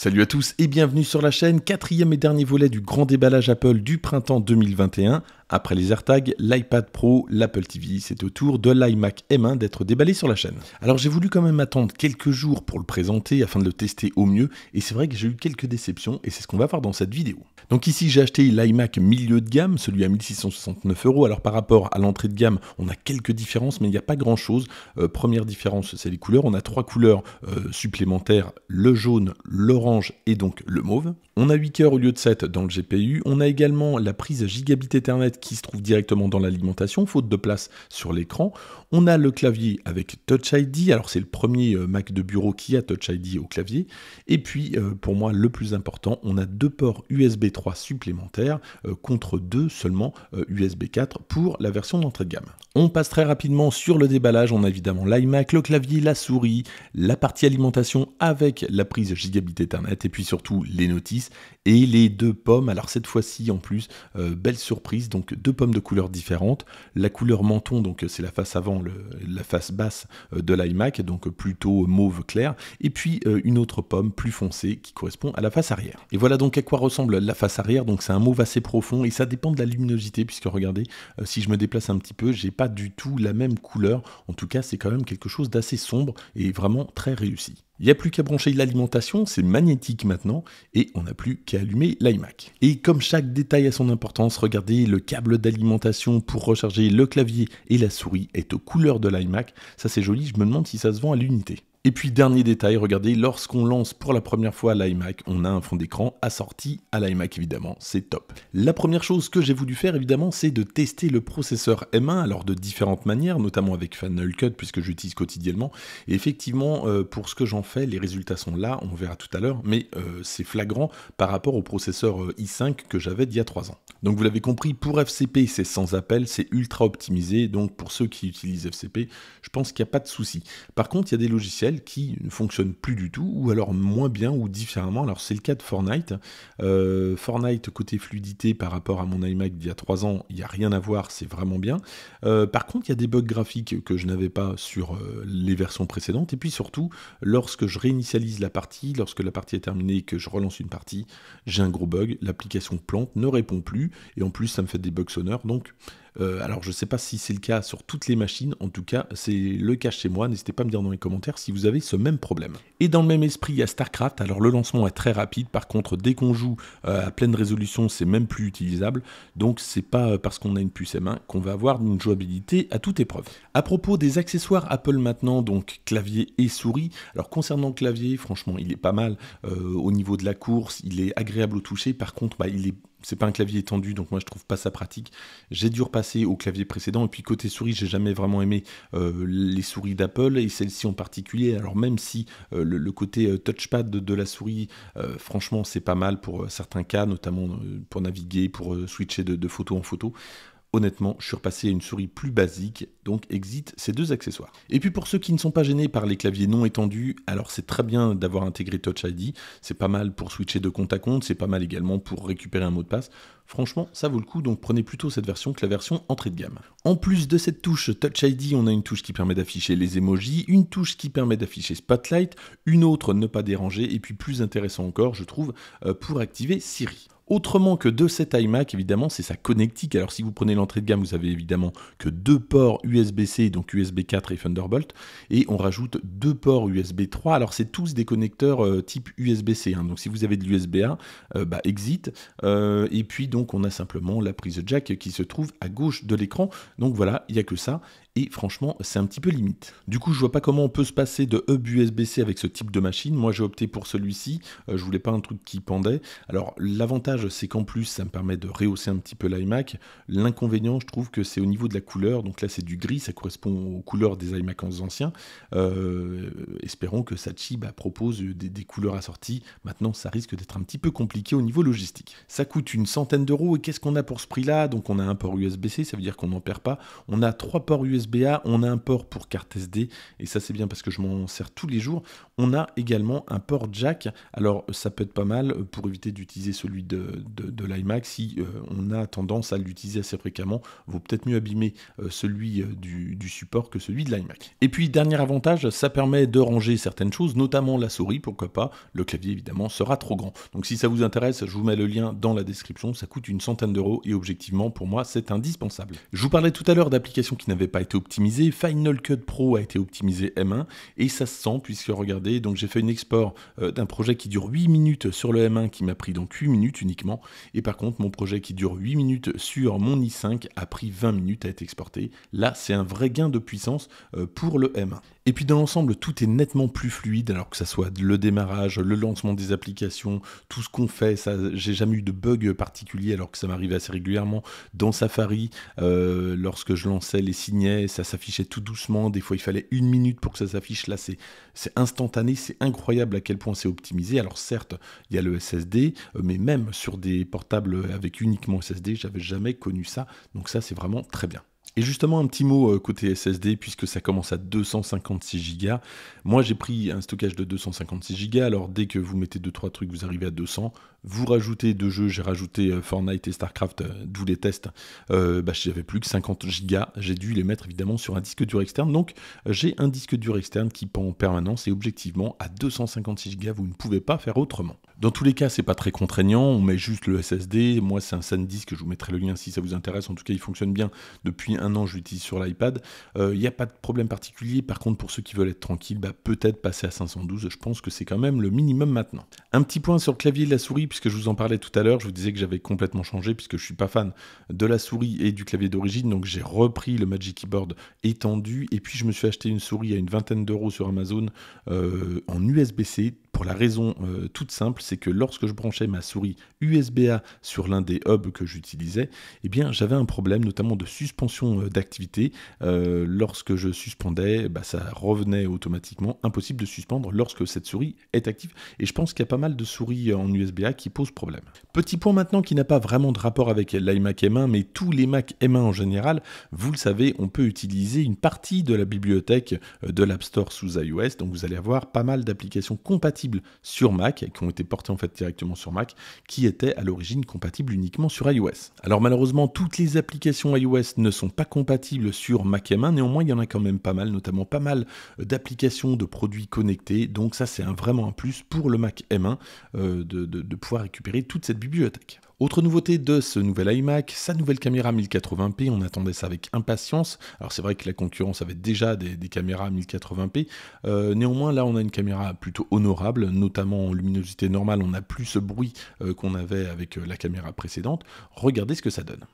Salut à tous et bienvenue sur la chaîne, quatrième et dernier volet du grand déballage Apple du printemps 2021, après les AirTags, l'iPad Pro, l'Apple TV, c'est au tour de l'iMac M1 d'être déballé sur la chaîne. Alors j'ai voulu quand même attendre quelques jours pour le présenter afin de le tester au mieux, et c'est vrai que j'ai eu quelques déceptions, et c'est ce qu'on va voir dans cette vidéo. Donc ici j'ai acheté l'iMac milieu de gamme, celui à 1669 euros. Alors par rapport à l'entrée de gamme, on a quelques différences, mais il n'y a pas grand chose. Euh, première différence, c'est les couleurs. On a trois couleurs euh, supplémentaires le jaune, l'orange et donc le mauve. On a 8 cœurs au lieu de 7 dans le GPU. On a également la prise gigabit Ethernet qui se trouve directement dans l'alimentation, faute de place sur l'écran. On a le clavier avec Touch ID, alors c'est le premier euh, Mac de bureau qui a Touch ID au clavier. Et puis, euh, pour moi, le plus important, on a deux ports USB 3 supplémentaires euh, contre deux seulement USB 4 pour la version d'entrée de gamme. On passe très rapidement sur le déballage, on a évidemment l'iMac, le clavier, la souris, la partie alimentation avec la prise gigabit Ethernet et puis surtout les notices et les deux pommes. Alors cette fois-ci en plus, belle surprise, donc donc deux pommes de couleurs différentes. La couleur menton, donc c'est la face avant, la face basse euh, de l'iMac, donc plutôt mauve clair. Et puis euh, une autre pomme plus foncée qui correspond à la face arrière. Et voilà donc à quoi ressemble la face arrière. Donc c'est un mauve assez profond et ça dépend de la luminosité puisque regardez, euh, si je me déplace un petit peu, j'ai pas du tout la même couleur. En tout cas, c'est quand même quelque chose d'assez sombre et vraiment très réussi. Il n'y a plus qu'à brancher l'alimentation, c'est magnétique maintenant, et on n'a plus qu'à allumer l'iMac. Et comme chaque détail a son importance, regardez, le câble d'alimentation pour recharger le clavier et la souris est aux couleurs de l'iMac, ça c'est joli, je me demande si ça se vend à l'unité. Et puis dernier détail, regardez, lorsqu'on lance pour la première fois l'iMac, on a un fond d'écran assorti à l'iMac évidemment, c'est top. La première chose que j'ai voulu faire évidemment, c'est de tester le processeur M1, alors de différentes manières, notamment avec Final Cut puisque j'utilise quotidiennement. Et effectivement, euh, pour ce que j'en fais, les résultats sont là, on verra tout à l'heure, mais euh, c'est flagrant par rapport au processeur euh, i5 que j'avais d'il y a 3 ans. Donc vous l'avez compris, pour FCP c'est sans appel, c'est ultra optimisé, donc pour ceux qui utilisent FCP, je pense qu'il n'y a pas de souci. Par contre, il y a des logiciels qui ne fonctionne plus du tout, ou alors moins bien ou différemment. Alors c'est le cas de Fortnite. Euh, Fortnite, côté fluidité par rapport à mon iMac d'il y a 3 ans, il n'y a rien à voir, c'est vraiment bien. Euh, par contre, il y a des bugs graphiques que je n'avais pas sur euh, les versions précédentes. Et puis surtout, lorsque je réinitialise la partie, lorsque la partie est terminée et que je relance une partie, j'ai un gros bug, l'application plante, ne répond plus, et en plus ça me fait des bugs sonores. Donc euh, alors je ne sais pas si c'est le cas sur toutes les machines, en tout cas c'est le cas chez moi, n'hésitez pas à me dire dans les commentaires si vous avez ce même problème. Et dans le même esprit, il y a StarCraft, alors le lancement est très rapide, par contre dès qu'on joue euh, à pleine résolution, c'est même plus utilisable, donc c'est pas euh, parce qu'on a une puce M1 qu'on va avoir une jouabilité à toute épreuve. À propos des accessoires Apple maintenant, donc clavier et souris, alors concernant le clavier, franchement il est pas mal, au niveau de la course, il est agréable au toucher, par contre bah, il est c'est pas un clavier étendu, donc moi je trouve pas ça pratique. J'ai dû repasser au clavier précédent, et puis côté souris, j'ai jamais vraiment aimé euh, les souris d'Apple, et celle-ci en particulier. Alors même si euh, le, côté euh, touchpad de, la souris, franchement, c'est pas mal pour certains cas, notamment pour naviguer, pour switcher de photo en photo. Honnêtement, je suis repassé à une souris plus basique, donc exit ces deux accessoires. Et puis pour ceux qui ne sont pas gênés par les claviers non étendus, alors c'est très bien d'avoir intégré Touch ID, c'est pas mal pour switcher de compte à compte, c'est pas mal également pour récupérer un mot de passe. Franchement, ça vaut le coup, donc prenez plutôt cette version que la version entrée de gamme. En plus de cette touche Touch ID, on a une touche qui permet d'afficher les emojis, une touche qui permet d'afficher Spotlight, une autre ne pas déranger, et puis plus intéressant encore, je trouve, euh, pour activer Siri. Autrement que de cet iMac, évidemment, c'est sa connectique. Alors si vous prenez l'entrée de gamme, vous avez évidemment que deux ports USB-C, donc USB 4 et Thunderbolt, et on rajoute deux ports USB 3. Alors c'est tous des connecteurs euh, type USB-C. Hein. Donc si vous avez de l'USB A euh, bah, exit. Euh, et puis donc on a simplement la prise jack qui se trouve à gauche de l'écran. Donc voilà, il n'y a que ça et franchement, c'est un petit peu limite. Du coup, je vois pas comment on peut se passer de hub USB-C avec ce type de machine. Moi, j'ai opté pour celui-ci. Euh, je voulais pas un truc qui pendait. Alors, l'avantage, c'est qu'en plus, ça me permet de rehausser un petit peu l'iMac. L'inconvénient, je trouve que c'est au niveau de la couleur. Donc là, c'est du gris. Ça correspond aux couleurs des iMac anciens. Euh, espérons que Sachi bah, propose des, couleurs assorties. Maintenant, ça risque d'être un petit peu compliqué au niveau logistique. Ça coûte une centaine d'euros. Et qu'est-ce qu'on a pour ce prix-là Donc, on a un port USB-C. Ça veut dire qu'on n'en perd pas. On a trois ports USB on a un port pour carte SD, et ça c'est bien parce que je m'en sers tous les jours. On a également un port jack, alors ça peut être pas mal pour éviter d'utiliser celui de, l'iMac si euh, on a tendance à l'utiliser assez fréquemment. Vaut peut-être mieux abîmer euh, celui euh, du, du, support que celui de l'iMac. Et puis dernier avantage, ça permet de ranger certaines choses, notamment la souris, pourquoi pas. Le clavier évidemment sera trop grand. Donc si ça vous intéresse, je vous mets le lien dans la description. Ça coûte une centaine d'euros et objectivement pour moi c'est indispensable. Je vous parlais tout à l'heure d'applications qui n'avaient pas été optimisé, Final Cut Pro a été optimisé M1, et ça se sent, puisque regardez, donc j'ai fait une export euh, d'un projet qui dure 8 minutes sur le M1, qui m'a pris donc 8 minutes uniquement, et par contre, mon projet qui dure 8 minutes sur mon i5 a pris 20 minutes à être exporté. Là, c'est un vrai gain de puissance euh, pour le M1. Et puis dans l'ensemble, tout est nettement plus fluide, alors que ça soit le démarrage, le lancement des applications, tout ce qu'on fait. Ça, j'ai jamais eu de bug particulier, alors que ça m'arrivait assez régulièrement dans Safari. Euh, lorsque je lançais les signets, ça s'affichait tout doucement. Des fois, il fallait une minute pour que ça s'affiche. Là, c'est instantané, c'est incroyable à quel point c'est optimisé. Alors certes, il y a le SSD, euh, mais même sur des portables avec uniquement SSD, j'avais jamais connu ça. Donc ça, c'est vraiment très bien. Et justement, un petit mot euh, côté SSD, puisque ça commence à 256 Go. Moi, j'ai pris un stockage de 256 Go. Alors, dès que vous mettez 2-3 trucs, vous arrivez à 200. Vous rajoutez deux jeux. J'ai rajouté euh, Fortnite et StarCraft, euh, d'où les tests. je bah, J'avais plus que 50 Go. J'ai dû les mettre évidemment sur un disque dur externe. Donc, j'ai un disque dur externe qui pend en permanence. Et objectivement, à 256 Go, vous ne pouvez pas faire autrement. Dans tous les cas, c'est pas très contraignant. On met juste le SSD. Moi, c'est un SanDisk. Je vous mettrai le lien si ça vous intéresse. En tout cas, il fonctionne bien. Depuis un an, je l'utilise sur l'iPad. Euh, il n'y a pas de problème particulier. Par contre, pour ceux qui veulent être tranquilles, bah, peut-être passer à 512. Je pense que c'est quand même le minimum maintenant. Un petit point sur le clavier de la souris, puisque je vous en parlais tout à l'heure. Je vous disais que j'avais complètement changé, puisque je ne suis pas fan de la souris et du clavier d'origine. Donc, j'ai repris le Magic Keyboard étendu. Et puis, je me suis acheté une souris à une vingtaine d'euros sur Amazon euh, en USB-C la raison euh, toute simple, c'est que lorsque je branchais ma souris USB-A sur l'un des hubs que j'utilisais, eh bien j'avais un problème notamment de suspension euh, d'activité. Euh, lorsque je suspendais, bah, ça revenait automatiquement, impossible de suspendre lorsque cette souris est active. Et je pense qu'il y a pas mal de souris en USB-A qui posent problème. Petit point maintenant qui n'a pas vraiment de rapport avec l'iMac M1, mais tous les Mac M1 en général, vous le savez, on peut utiliser une partie de la bibliothèque de l'App Store sous iOS, donc vous allez avoir pas mal d'applications compatibles sur Mac, qui ont été portés en fait directement sur Mac, qui étaient à l'origine compatibles uniquement sur iOS. Alors malheureusement, toutes les applications iOS ne sont pas compatibles sur Mac M1, néanmoins il y en a quand même pas mal, notamment pas mal d'applications, de produits connectés, donc ça c'est un, vraiment un plus pour le Mac M1 euh, de pouvoir récupérer toute cette bibliothèque. Autre nouveauté de ce nouvel iMac, sa nouvelle caméra 1080p, on attendait ça avec impatience. Alors c'est vrai que la concurrence avait déjà des, caméras 1080p, euh, néanmoins là on a une caméra plutôt honorable, notamment en luminosité normale, on n'a plus ce bruit euh, qu'on avait avec euh, la caméra précédente. Regardez ce que ça donne.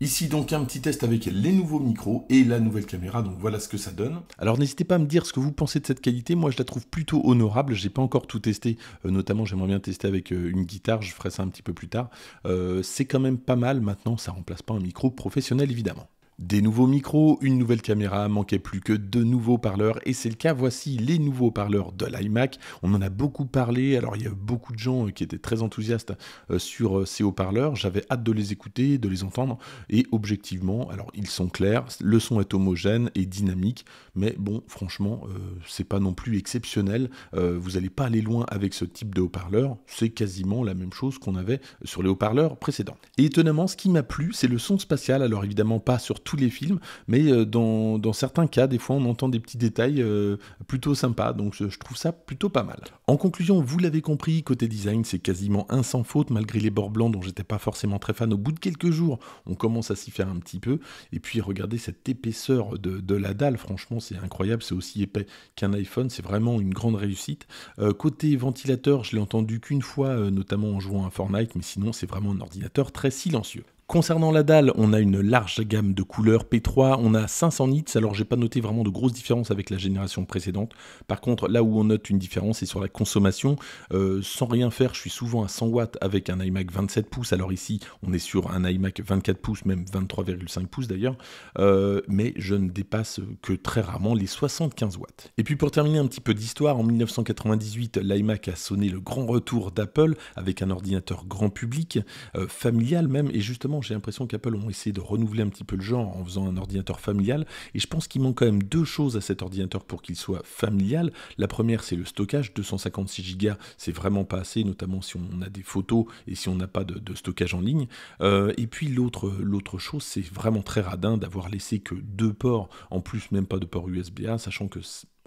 Ici donc un petit test avec les nouveaux micros et la nouvelle caméra, donc voilà ce que ça donne. Alors n'hésitez pas à me dire ce que vous pensez de cette qualité, moi je la trouve plutôt honorable, j'ai pas encore tout testé, euh, notamment j'aimerais bien tester avec euh, une guitare, je ferai ça un petit peu plus tard. Euh, c'est quand même pas mal maintenant, ça remplace pas un micro professionnel évidemment. Des nouveaux micros, une nouvelle caméra, manquait plus que de nouveaux parleurs, et c'est le cas, voici les nouveaux parleurs de l'iMac. On en a beaucoup parlé, alors il y a beaucoup de gens euh, qui étaient très enthousiastes euh, sur euh, ces haut-parleurs, j'avais hâte de les écouter, de les entendre, et objectivement, alors ils sont clairs, le son est homogène et dynamique, mais bon, franchement, c'est pas non plus exceptionnel, vous n'allez pas aller loin avec ce type de haut parleurs c'est quasiment la même chose qu'on avait sur les haut-parleurs précédents. Et étonnamment, ce qui m'a plu, c'est le son spatial, alors évidemment pas sur les films, mais euh, dans, certains cas, des fois, on entend des petits détails euh, plutôt sympas, donc je, trouve ça plutôt pas mal. En conclusion, vous l'avez compris, côté design, c'est quasiment un sans faute, malgré les bords blancs dont j'étais pas forcément très fan. Au bout de quelques jours, on commence à s'y faire un petit peu, et puis regardez cette épaisseur de, la dalle, franchement, c'est incroyable, c'est aussi épais qu'un iPhone, c'est vraiment une grande réussite. Euh, côté ventilateur, je l'ai entendu qu'une fois, notamment en jouant à Fortnite, mais sinon, c'est vraiment un ordinateur très silencieux. Concernant la dalle, on a une large gamme de couleurs P3, on a 500 nits, alors j'ai pas noté vraiment de grosses différences avec la génération précédente. Par contre, là où on note une différence, c'est sur la consommation. Euh, sans rien faire, je suis souvent à 100 watts avec un iMac 27 pouces, alors ici on est sur un iMac 24 pouces, même 23,5 pouces d'ailleurs, euh, mais je ne dépasse que très rarement les 75 watts. Et puis pour terminer un petit peu d'histoire, en 1998, l'iMac a sonné le grand retour d'Apple avec un ordinateur grand public, euh, familial même, et justement j'ai l'impression qu'Apple ont essayé de renouveler un petit peu le genre en faisant un ordinateur familial. Et je pense qu'il manque quand même deux choses à cet ordinateur pour qu'il soit familial. La première, c'est le stockage. 256 Go, c'est vraiment pas assez, notamment si on a des photos et si on n'a pas de, stockage en ligne. Euh, et puis l'autre, l'autre chose, c'est vraiment très radin d'avoir laissé que deux ports, en plus même pas de port USB-A, sachant que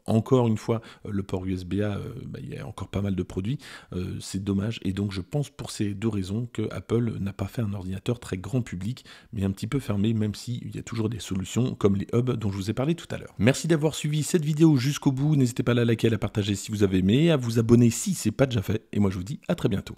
encore une fois, euh, le port USB-A, euh, il y a encore pas mal de produits. Euh, c'est dommage. Et donc, je pense pour ces deux raisons que Apple n'a pas fait un ordinateur très grand public, mais un petit peu fermé, même s'il y a toujours des solutions comme les hubs dont je vous ai parlé tout à l'heure. Merci d'avoir suivi cette vidéo jusqu'au bout. N'hésitez pas à la liker, à la partager si vous avez aimé, à vous abonner si ce n'est pas déjà fait. Et moi, je vous dis à très bientôt.